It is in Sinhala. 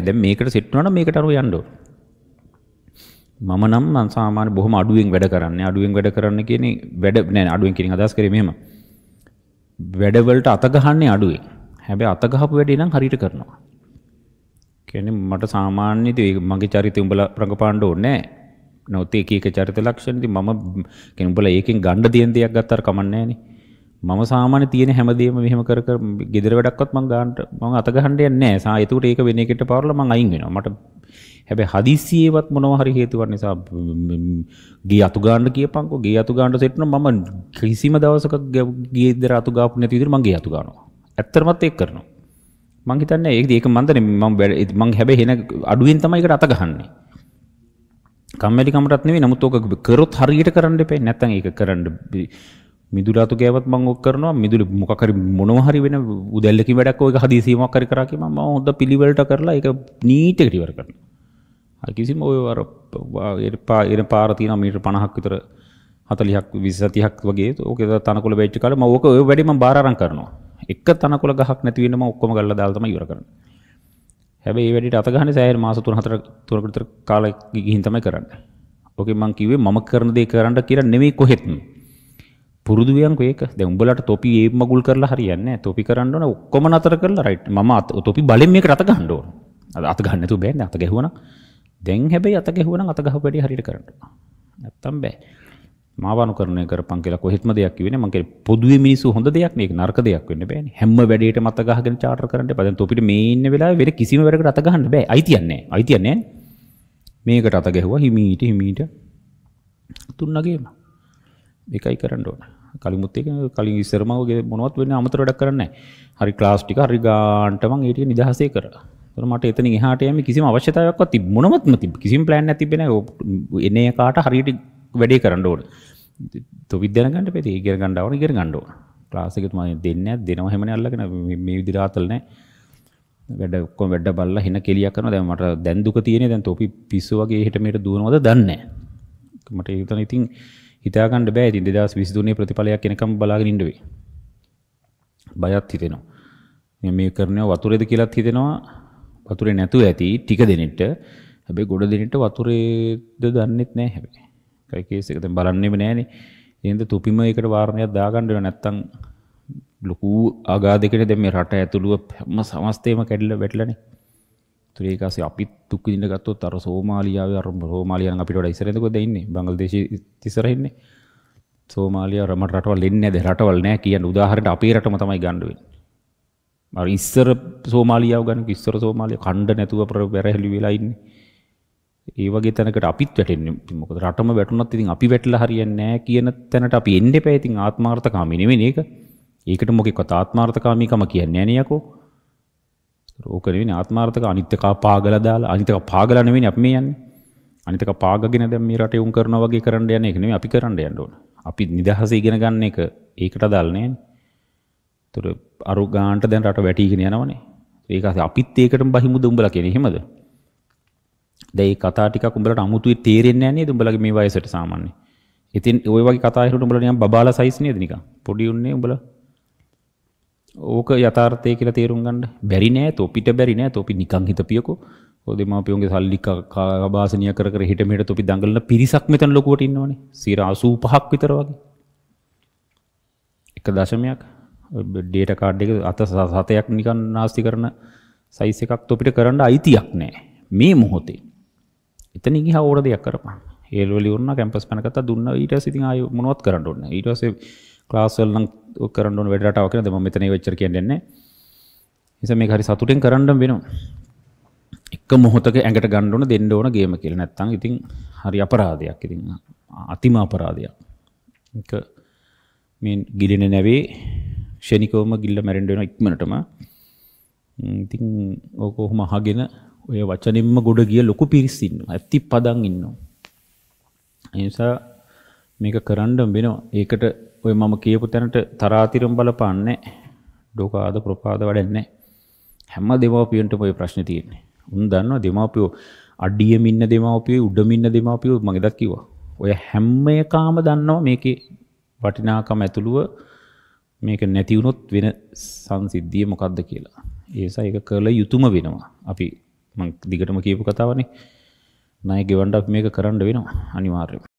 නැහැ. දැන් මේකට සෙට් වුණා නම් මේකට අරෝ යන්න ඕන. මම නම් මම සාමාන්‍ය බොහොම අඩුවෙන් වැඩ කරන්නේ. අඩුවෙන් වැඩ කරන්න කියන්නේ වැඩ නෑ අඩුවෙන් කියන අදහස් කරේ මෙහෙම. වැඩවලට අත ගහන්නේ අඩුවෙන්. හැබැයි අත ගහපු වැඩේ නම් හරියට කරනවා. කියන්නේ මට සාමාන්‍ය ඉතින් මගේ චරිතය උඹලා රඟපාන්න ඕනේ නෑ. නමුත් ඒක එක චරිත ලක්ෂණ ඉතින් මම කියන්නේ උඹලා ඒකෙන් ගණ්ඩ දෙන දෙයක් ගත්තාට කමන්නේ නෑනේ. මම සාමාන්‍ය තියෙන හැමදේම මෙහෙම කර කර ගෙදර වැඩක්වත් මම ගන්නට මම අත ගහන්න යන්නේ නැහැ. සා ඒකට ඒක වෙන එකට පාරලා මම අයින් වෙනවා. මට හැබැයි හදිස්සියේවත් මොනවා හරි හේතුවක් නිසා ගේ අතු ගන්න කියපන්කෝ. ගේ අතු ගන්න සෙට් නම් මම කිසිම දවසක ගේ ගෙදර අතු ගාපු නැති විදිහට මම ගේ අතු ගන්නවා. ඇත්තටමත් ඒක කරනවා. මං හිතන්නේ ඒක ඒක මන්දනේ මම මං හැබැයි එන අඩුවෙන් තමයි ඒකට අත ගහන්නේ. කම්මැලි කමටත් නෙවෙයි. නමුත් ඕක කරොත් හරියට කරන්න එපා. නැත්නම් ඒක කරන්න මිදුලාතු ගෑවත් මම ඔක් කරනවා මිදුලි මොකක් හරි මොනවා හරි වෙන උදැල්ලකින් වැඩක් ඔයක හදිසියමක් හරි කරා කියම මම හොඳ පිළිවෙලට කරලා ඒක නීට් එකට ඉවර කරනවා. අර කිසිම ඔය අර එන පාර තියෙනවා මීටර් 50ක් විතර 40ක් 20 30ක් වගේ ඕකේ තනකොළ වෙච්ච කාලේ මම ඕක ඔය වැඩේ මම බාර අරන් කරනවා. එක තනකොළ ගහක් නැති වෙන්න මම ඔක්කොම ගල්ලා දාලා තමයි ඉවර කරන්නේ. හැබැයි මේ වැඩේට අත ගහන්නේ සෑහෙන මාස 3 4 3කට විතර කාලයක් ගිහින් තමයි කරන්නේ. ඕකේ මම කිව්වේ මම කරන දේ කරන්න කියලා නෙමෙයි කොහෙත්ම. පුරුදුවියන්ක ඒක දැන් උඹලට තොපි ඒ මගුල් කරලා හරියන්නේ නැහැ. තොපි කරන්න ඕන ඔක්කොම නතර කරලා රයිට් මම තොපි බලෙන් මේක රත ගන්න ඕන. අද අත ගන්න නැතුව බෑනේ අත ගැහුවනම්. දැන් හැබැයි අත ගැහුවනම් අත ගහපු වැඩේ හරියට කරන්න. නැත්තම් බෑ. මාවනුකරණය කරපන් කියලා කොහෙත්ම දෙයක් කිව්වේ මං කියන්නේ පොදුවේ මිනිස්සු හොඳ දෙයක් නේ ඒක නරක දෙයක් වෙන්න බෑනේ. හැම වැඩේටම අත ගහගෙන චාටර් කරන්න එපා. දැන් තොපිට මේ ඉන්න වෙලාවේ වෙන කිසිම වැඩකට අත ගහන්න බෑ. අයිතියක් නැහැ. අයිතියක් නැහැ. මේකට අත ගැහුවා හිමීට හිමීට තුන්නගේම. එකයි කරන්න ඕනේ. කලිමුත් එක කලින් ඉස්සරම ඔගේ මොනවත් වෙන අමතර වැඩක් කරන්නේ හරි ක්ලාස් ටික හරි ගාන්ට මං ඒ ටික නිදහසේ කරා මට එතන එහාට යන්නේ කිසිම අවශ්‍යතාවයක් තිබ මොනවත්ම තිබ කිසිම ප්ලෑන් එකක් තිබ්බේ නැහැ එන එකාට හරියට වැඩේ කරන්න ඕන තොවිත් දැනගන්න පෙති ඉගෙන ගන්න ඕන ඉගෙන ගන්න ඕන ක්ලාස් එකේ තමයි දෙන්නේ දෙනව හැමනේ අල්ලගෙන මේ විදිහට ආතල් නැහැ වැඩ ඔක්කොම වැඩ බලලා හින කෙලියක් කරනවා දැන් මට දැන් දුක තියෙන්නේ දැන් තොපි පිස්සු වගේ එහෙට මෙහෙට දුවනවද දන්නේ නැහැ මට ඒ හිතන ඉතින් හිතාගන්න බෑ ඉතින් 2023 ප්‍රතිඵලයක් එනකම් බලාගෙන ඉන්න වෙයි. බයත් හිතෙනවා. මේ මේ කරන්නේ වතුරේද කියලාත් හිතෙනවා. වතුරේ නැතුව ඇති ටික දිනෙට. හැබැයි ගොඩ දිනෙට වතුරේද දන්නෙත් නෑ හැබැයි. එකයි කේස් එක දැන් බලන්නෙම නෑනේ. එහෙනම් තුපිම එකට වාරණයක් දාගන්න වෙන නැත්තම් ලොකු ආගාධයකට දැන් මේ රට ඇතුළුව හැම සමස්තේම කැඩිලා වැටිලානේ. තුරේකාස අපි තුක් දින්න ගත්තොත් අර සෝමාලියාව අර සෝමාලියන් අපිට වඩා ඉස්සරහින්ද කොහෙද ඉන්නේ බංගලාදේශයේ ඉස්සරහින්නේ සෝමාලියා රම රටවල් එන්නේ නැද රටවල් නැහැ කියන උදාහරණයට අපේ රටම තමයි ගන්න වෙන්නේ මම ඉස්සර සෝමාලියාව ගන්නකො ඉස්සර සෝමාලියා ඛණ්ඩ නැතුව පෙරහැලි වෙලා ඉන්නේ ඒ වගේ තැනකට අපිත් වැටෙන්නේ මොකද රටම වැටුණත් ඉතින් අපි වැටලා හරියන්නේ නැහැ කියන තැනට අපි එන්න එපා ඉතින් ආත්මార్థකාමී නෙමෙයි මේක ඒකට මොකෙක්වත් ආත්මార్థකාමීකම කියන්නේ නැහැ නේ යකෝ ඕක නෙවෙයි ආත්මාර්ථක අනිත්‍යක පාගල දාලා අනිත්‍යක පාගල නෙවෙයි අපි මේ යන්නේ. අනිත්‍යක පාගගෙන දැන් මේ රටේ උන් කරනවා වගේ කරන්න යන්නේ ඒක නෙවෙයි අපි කරන්න යන්න ඕන. අපි නිදහස ඉගෙන ගන්න එක ඒකට අදාළ නෑනේ. ඒතර අරු ගාන්ට දැන් රට වැටිගෙන යනවනේ. ඒක අපිත් ඒකටම බහිමුද උඹලා කියන්නේ එහෙමද? දැන් මේ කතා ටිකක් උඹලට අමුතුවේ තේරෙන්නේ නැහැ නේද උඹලගේ මේ වයසට සාමාන්‍යයෙන්. ඉතින් ওই වගේ කතා හිරුට උඹලා නිකන් බබාලා සයිස් නේද නිකන්. පොඩි උන්නේ උඹලා ඕක යථාර්ථය කියලා තේරුම් ගන්න බැරි නෑ තොපිට බැරි නෑ තොපි නිකං හිතපියකෝ ඔය දෙමාපියන්ගේ සල්ලි කාබාසනිය කර කර හිට මෙහෙට තොපි දඟලන පිරිසක් මෙතන ලොකුවට ඉන්නවනේ 85ක් විතර වගේ එක දශමයක් ඩේට කාඩ් එක අත සතයක් නිකන් නාස්ති කරන සයිස් එකක් තොපිට කරන්න අයිතියක් නෑ මේ මොහොතේ එතන ගිහ ඕඩ දෙයක් කරපන් ඒල්වලි වුණා කැම්පස් පැනකතා දුන්න ඊට පස්සේ ඉතින් ආයෙ මොනවත් කරන්න ඕනේ ඊට පස්සේ ක්ලාස් වල නම් කරන්නු වැඩටාව කරද ම මෙතන වෙච්චර කියන්නෙන්නේ නිසා මේ හරි සතුටින් කරන්න වෙනවා එක මොහොතක ඇඟට ගන්න ඕන දෙන්න ඕන ගේම කියලා නැත්තම් ඉතින් හරි අපරාධයක් ඉතින් අතිම අපරාධයක් ඒක මේ ගිලෙන නැවේ ෂණිකවම ගිල්ල මැරෙන්න වෙන ඉක්මනටම ඉතින් ඕක කොහොම අහගෙන ඔය වචනින්ම ගොඩ ගිය ලොකු පිරිස් ඉන්නවා 70 පදන් ඉන්නවා ඒ නිසා මේක කරන්න වෙනවා ඒකට ඔය මම කියපු තැනට තරාතිරම් බලපාන්නේ ඩෝකාද ප්‍රපාද වැඩන්නේ හැම දෙමාපියන්ටම ඔය ප්‍රශ්නේ තියෙන්නේ. උන් දන්නවා දෙමාපියෝ අඩියෙම ඉන්න දෙමාපියෝ උඩම ඉන්න දෙමාපියෝ මම එදත් කිව්වා. ඔය හැම එකම දන්නවා මේකේ වටිනාකම ඇතුළුව මේක නැති වුණොත් වෙන සංසිද්ධිය මොකක්ද කියලා. ඒ නිසා ඒක කළ යුතුයම වෙනවා. අපි මම දිගටම කියපු කතාවනේ. ණය ගෙවන්නක් මේක කරන්න වෙනවා අනිවාර්යයෙන්ම.